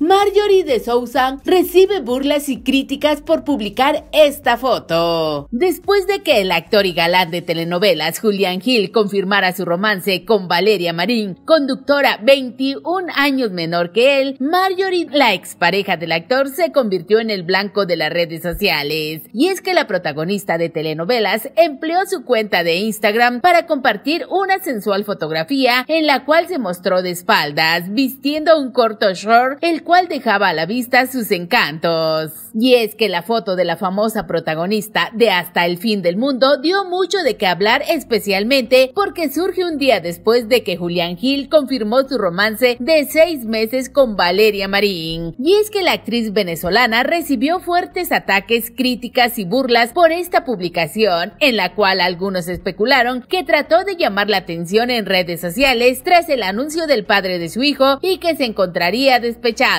Marjorie de Souza recibe burlas y críticas por publicar esta foto. Después de que el actor y galán de telenovelas Julian Hill confirmara su romance con Valeria Marín, conductora 21 años menor que él, Marjorie, la expareja del actor, se convirtió en el blanco de las redes sociales. Y es que la protagonista de telenovelas empleó su cuenta de Instagram para compartir una sensual fotografía en la cual se mostró de espaldas, vistiendo un corto short, el cual dejaba a la vista sus encantos. Y es que la foto de la famosa protagonista de Hasta el fin del mundo dio mucho de qué hablar especialmente porque surge un día después de que Julián Gil confirmó su romance de seis meses con Valeria Marín. Y es que la actriz venezolana recibió fuertes ataques, críticas y burlas por esta publicación, en la cual algunos especularon que trató de llamar la atención en redes sociales tras el anuncio del padre de su hijo y que se encontraría despechado.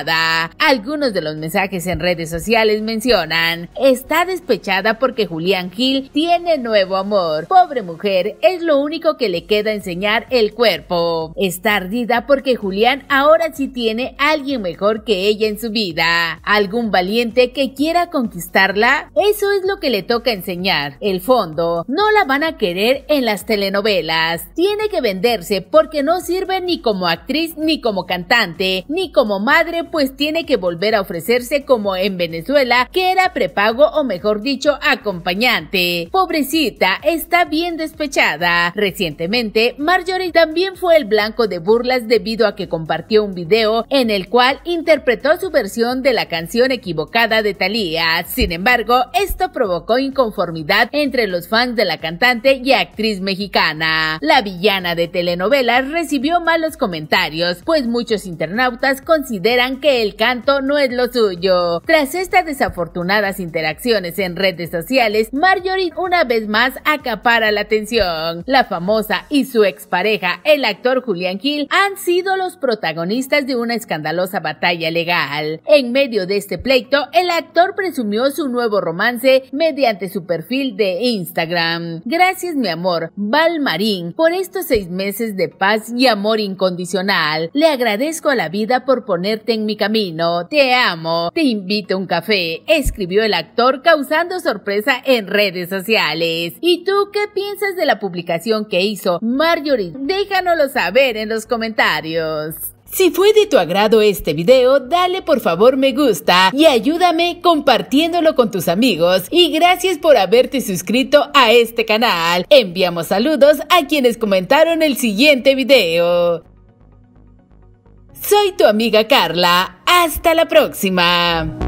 Algunos de los mensajes en redes sociales mencionan, está despechada porque Julián Gil tiene nuevo amor. Pobre mujer, es lo único que le queda enseñar el cuerpo. Está ardida porque Julián ahora sí tiene alguien mejor que ella en su vida. Algún valiente que quiera conquistarla, eso es lo que le toca enseñar. El fondo, no la van a querer en las telenovelas. Tiene que venderse porque no sirve ni como actriz, ni como cantante, ni como madre pues tiene que volver a ofrecerse como en Venezuela, que era prepago o mejor dicho acompañante. Pobrecita, está bien despechada. Recientemente, Marjorie también fue el blanco de burlas debido a que compartió un video en el cual interpretó su versión de la canción equivocada de Thalía. Sin embargo, esto provocó inconformidad entre los fans de la cantante y actriz mexicana. La villana de telenovelas recibió malos comentarios, pues muchos internautas consideran que el canto no es lo suyo. Tras estas desafortunadas interacciones en redes sociales, Marjorie una vez más acapara la atención. La famosa y su expareja, el actor Julian Hill, han sido los protagonistas de una escandalosa batalla legal. En medio de este pleito, el actor presumió su nuevo romance mediante su perfil de Instagram. Gracias, mi amor, Val Marín, por estos seis meses de paz y amor incondicional. Le agradezco a la vida por ponerte en mi camino, te amo, te invito a un café, escribió el actor causando sorpresa en redes sociales. ¿Y tú qué piensas de la publicación que hizo Marjorie? Déjanoslo saber en los comentarios. Si fue de tu agrado este video, dale por favor me gusta y ayúdame compartiéndolo con tus amigos. Y gracias por haberte suscrito a este canal. Enviamos saludos a quienes comentaron el siguiente video. Soy tu amiga Carla. Hasta la próxima.